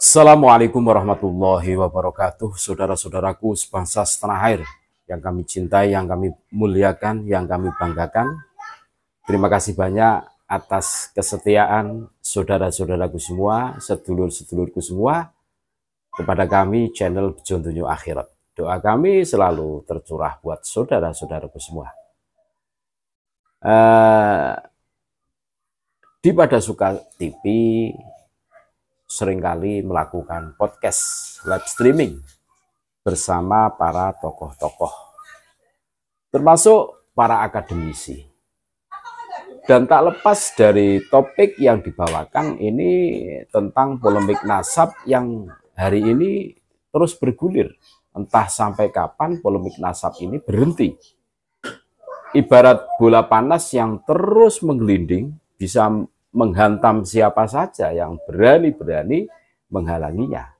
Assalamualaikum warahmatullahi wabarakatuh. Saudara-saudaraku sebangsa setanah air yang kami cintai, yang kami muliakan, yang kami banggakan. Terima kasih banyak atas kesetiaan saudara-saudaraku semua, sedulur-sedulurku semua kepada kami channel Bejontunyu Akhirat. Doa kami selalu tercurah buat saudara-saudaraku semua. Eh, di Pada Suka TV seringkali melakukan podcast live streaming bersama para tokoh-tokoh, termasuk para akademisi. Dan tak lepas dari topik yang dibawakan ini tentang polemik nasab yang hari ini terus bergulir. Entah sampai kapan polemik nasab ini berhenti. Ibarat bola panas yang terus menggelinding bisa menghantam siapa saja yang berani-berani menghalanginya.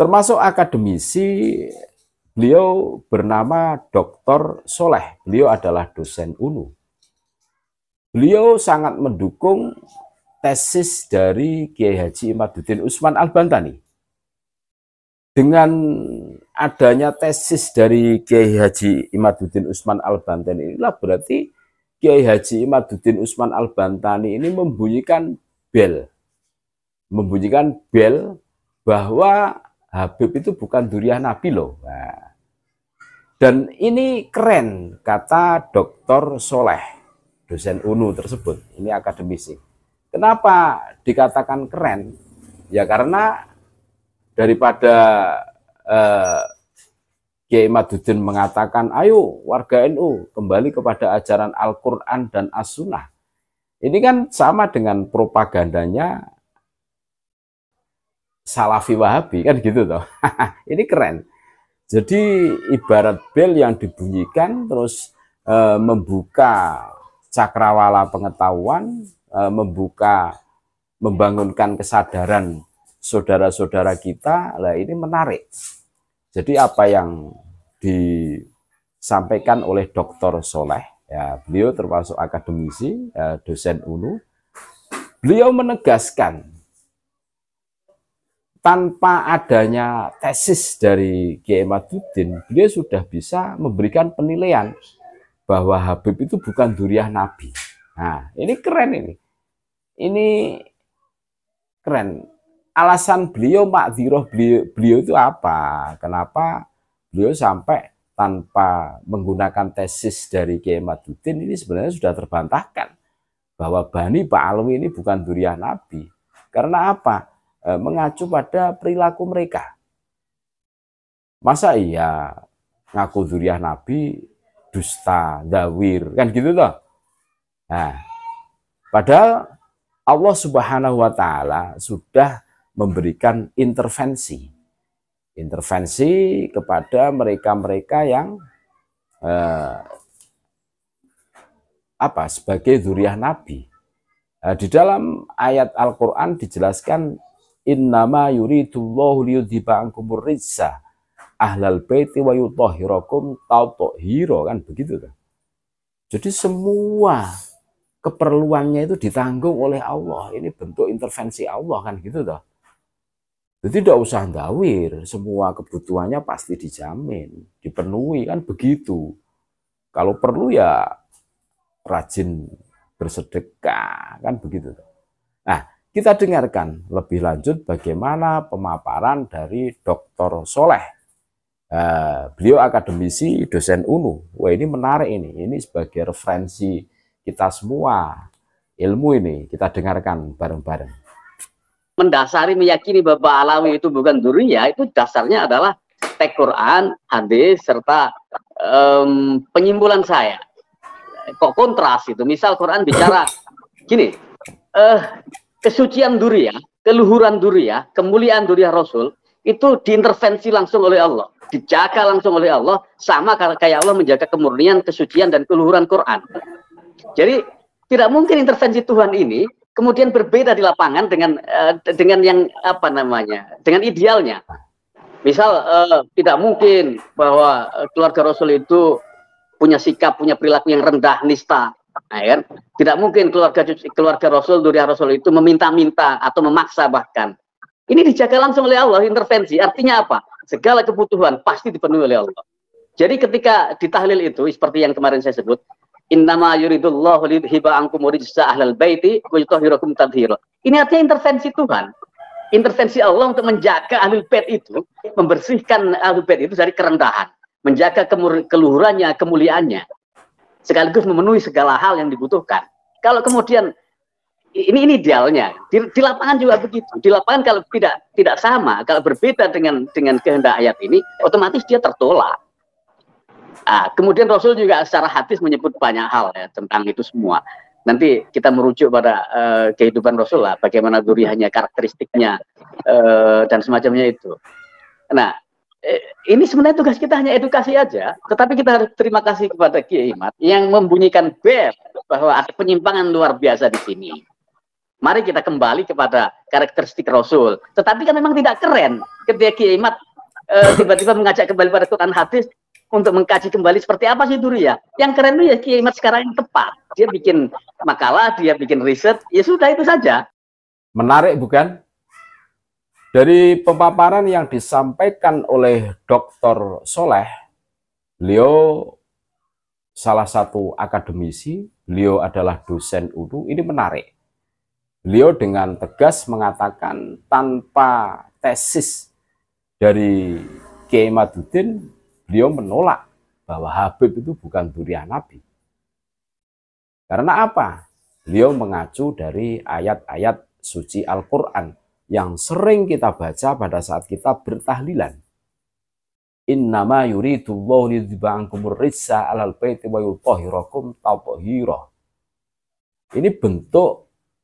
Termasuk akademisi, beliau bernama Dr. Soleh. Beliau adalah dosen UNU. Beliau sangat mendukung tesis dari Kiai Haji Imaduddin Usman Al-Bantani. Dengan adanya tesis dari Kiai Haji Imaduddin Usman Al-Bantani inilah berarti Kiai Haji Imaduddin Usman Al-Bantani ini membunyikan bel. Membunyikan bel bahwa Habib itu bukan duriah Nabi loh. Nah. Dan ini keren kata Dr. Soleh, dosen UNU tersebut. Ini akademisi. Kenapa dikatakan keren? Ya karena daripada eh, Kiai Madudin mengatakan, ayo warga NU kembali kepada ajaran Al-Quran dan As-Sunnah. Ini kan sama dengan propagandanya Salafi Wahabi, kan gitu toh. ini keren. Jadi ibarat bel yang dibunyikan terus e, membuka cakrawala pengetahuan, e, membuka, membangunkan kesadaran saudara-saudara kita, lah ini menarik. Jadi apa yang disampaikan oleh Dr. Soleh, ya, beliau termasuk akademisi, ya, dosen UNU, beliau menegaskan tanpa adanya tesis dari Kiai Maduddin, beliau sudah bisa memberikan penilaian bahwa Habib itu bukan duriah Nabi. Nah, ini keren ini. Ini keren alasan beliau makziroh beliau, beliau itu apa? Kenapa beliau sampai tanpa menggunakan tesis dari Kiai Maduddin ini sebenarnya sudah terbantahkan bahwa Bani Pak Alwi ini bukan durian Nabi. Karena apa? E, mengacu pada perilaku mereka. Masa iya ngaku duriah Nabi dusta, dawir, kan gitu toh. Nah, padahal Allah Subhanahu wa taala sudah memberikan intervensi. Intervensi kepada mereka-mereka yang eh, apa sebagai zuriat nabi. Eh, di dalam ayat Al-Qur'an dijelaskan innama yuridullahu liyudhiba ankumur ahlal baiti wa yutahhirakum tautohiro kan begitu kan. Jadi semua keperluannya itu ditanggung oleh Allah. Ini bentuk intervensi Allah kan gitu toh. Jadi tidak usah dawir, semua kebutuhannya pasti dijamin, dipenuhi kan begitu. Kalau perlu ya rajin bersedekah kan begitu. Nah, kita dengarkan lebih lanjut bagaimana pemaparan dari Dr. Soleh. Eh, beliau akademisi dosen UNU. Wah ini menarik ini, ini sebagai referensi kita semua ilmu ini kita dengarkan bareng-bareng mendasari meyakini bahwa Alawi itu bukan durinya itu dasarnya adalah teks Quran, hadis serta um, penyimpulan saya. Kok kontras itu? Misal Quran bicara gini, uh, kesucian ya keluhuran ya kemuliaan duri Rasul itu diintervensi langsung oleh Allah, dijaga langsung oleh Allah sama kayak Allah menjaga kemurnian, kesucian dan keluhuran Quran. Jadi tidak mungkin intervensi Tuhan ini kemudian berbeda di lapangan dengan uh, dengan yang apa namanya dengan idealnya misal uh, tidak mungkin bahwa eh, keluarga Rasul itu punya sikap punya perilaku yang rendah nista nah, kan? tidak mungkin keluarga keluarga Rasul duriah Rasul itu meminta-minta atau memaksa bahkan ini dijaga langsung oleh Allah intervensi artinya apa segala kebutuhan pasti dipenuhi oleh Allah jadi ketika ditahlil itu seperti yang kemarin saya sebut Innama yuridullahu liyudhiba ankum rijsa ahlal baiti wa yutahhirakum tadhira. Ini artinya intervensi Tuhan. Intervensi Allah untuk menjaga ahlul bait itu, membersihkan ahlul bait itu dari kerendahan, menjaga keluhurannya, kemuliaannya, sekaligus memenuhi segala hal yang dibutuhkan. Kalau kemudian ini ini idealnya di, di lapangan juga begitu di lapangan kalau tidak tidak sama kalau berbeda dengan dengan kehendak ayat ini otomatis dia tertolak Nah, kemudian Rasul juga secara hadis menyebut banyak hal ya tentang itu semua. Nanti kita merujuk pada uh, kehidupan Rasul lah, bagaimana durihannya, karakteristiknya uh, dan semacamnya itu. Nah, eh, ini sebenarnya tugas kita hanya edukasi aja, tetapi kita harus terima kasih kepada Kiai Imat yang membunyikan bel bahwa ada penyimpangan luar biasa di sini. Mari kita kembali kepada karakteristik Rasul. Tetapi kan memang tidak keren ketika Kiai Imat tiba-tiba mengajak kembali pada Quran hadis untuk mengkaji kembali seperti apa sih dulu ya. Yang keren itu ya Kiai Mat sekarang yang tepat. Dia bikin makalah, dia bikin riset, ya sudah itu saja. Menarik bukan? Dari pemaparan yang disampaikan oleh Dr. Soleh, Leo salah satu akademisi, beliau adalah dosen UDU. ini menarik. Leo dengan tegas mengatakan tanpa tesis dari Kiai Maduddin beliau menolak bahwa Habib itu bukan durian Nabi. Karena apa? Beliau mengacu dari ayat-ayat suci Al-Quran yang sering kita baca pada saat kita bertahlilan. Innama yuridullahu liyudhiba'ankumur rizza alal baiti wa yutahhirakum tatahira. Ini bentuk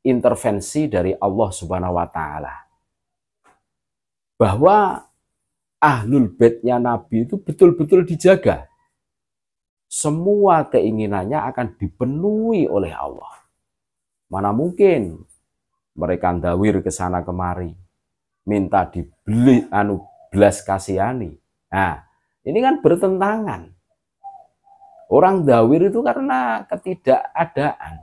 intervensi dari Allah Subhanahu wa taala. Bahwa ahlul baitnya Nabi itu betul-betul dijaga. Semua keinginannya akan dipenuhi oleh Allah. Mana mungkin mereka ndawir ke sana kemari, minta dibeli anu belas kasihani. Nah, ini kan bertentangan. Orang dawir itu karena ketidakadaan.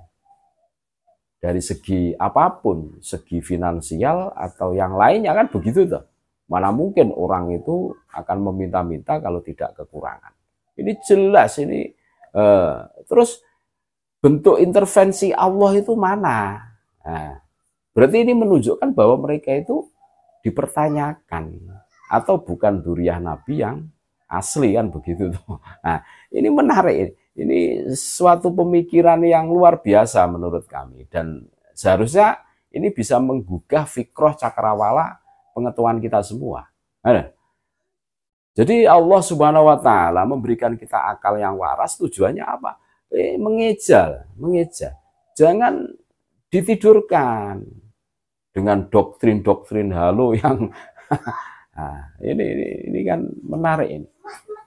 Dari segi apapun, segi finansial atau yang lainnya kan begitu tuh. Mana mungkin orang itu akan meminta-minta kalau tidak kekurangan. Ini jelas ini. Eh, terus bentuk intervensi Allah itu mana? Nah, berarti ini menunjukkan bahwa mereka itu dipertanyakan atau bukan duriah Nabi yang asli kan begitu tuh. Nah, ini menarik. Ini suatu pemikiran yang luar biasa menurut kami dan seharusnya ini bisa menggugah fikroh cakrawala pengetahuan kita semua. Jadi Allah Subhanahu wa taala memberikan kita akal yang waras tujuannya apa? Eh, mengejal, mengejal. Jangan ditidurkan dengan doktrin-doktrin halu yang nah, ini, ini ini kan menarik ini.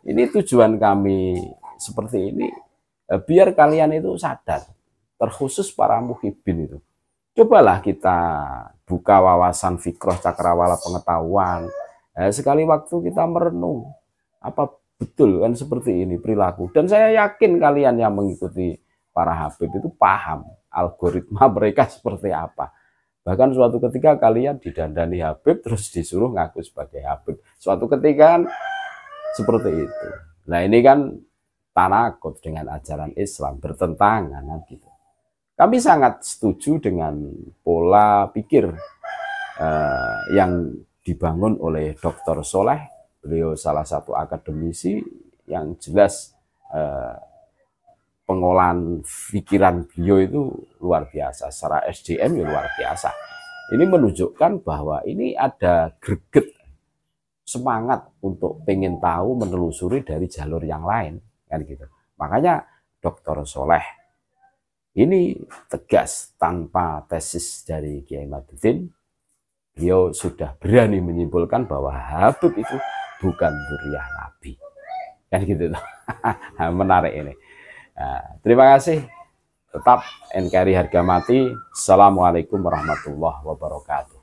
Ini tujuan kami seperti ini eh, biar kalian itu sadar terkhusus para muhibin itu. Cobalah kita buka wawasan fikroh cakrawala pengetahuan. Eh, sekali waktu kita merenung apa betul kan seperti ini perilaku dan saya yakin kalian yang mengikuti para Habib itu paham algoritma mereka seperti apa. Bahkan suatu ketika kalian didandani Habib terus disuruh ngaku sebagai Habib. Suatu ketika kan seperti itu. Nah ini kan tanakut dengan ajaran Islam bertentangan kan gitu. Kami sangat setuju dengan pola pikir uh, yang dibangun oleh Dr. Soleh. Beliau salah satu akademisi yang jelas uh, pengolahan pikiran beliau itu luar biasa. Secara SDM ya luar biasa. Ini menunjukkan bahwa ini ada greget semangat untuk pengen tahu menelusuri dari jalur yang lain kan gitu. Makanya Dr. Soleh ini tegas tanpa tesis dari Kiai Madudin. Beliau sudah berani menyimpulkan bahwa Habib itu bukan duriah Nabi. Kan gitu tuh. Menarik ini. Nah, terima kasih. Tetap NKRI harga mati. Assalamualaikum warahmatullahi wabarakatuh.